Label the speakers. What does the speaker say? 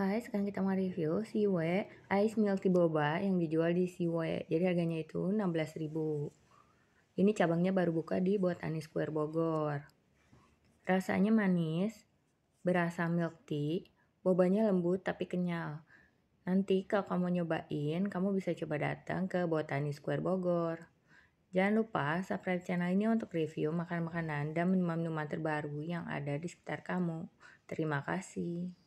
Speaker 1: Hai, sekarang kita mau review Siwe Ice Milk Tea Boba yang dijual di Siwe. Jadi harganya itu 16.000. Ini cabangnya baru buka di Botani Square Bogor. Rasanya manis, berasa milk tea, bobanya lembut tapi kenyal. Nanti kalau kamu nyobain, kamu bisa coba datang ke Botani Square Bogor. Jangan lupa subscribe channel ini untuk review makanan-makanan dan minuman-minuman terbaru yang ada di sekitar kamu. Terima kasih.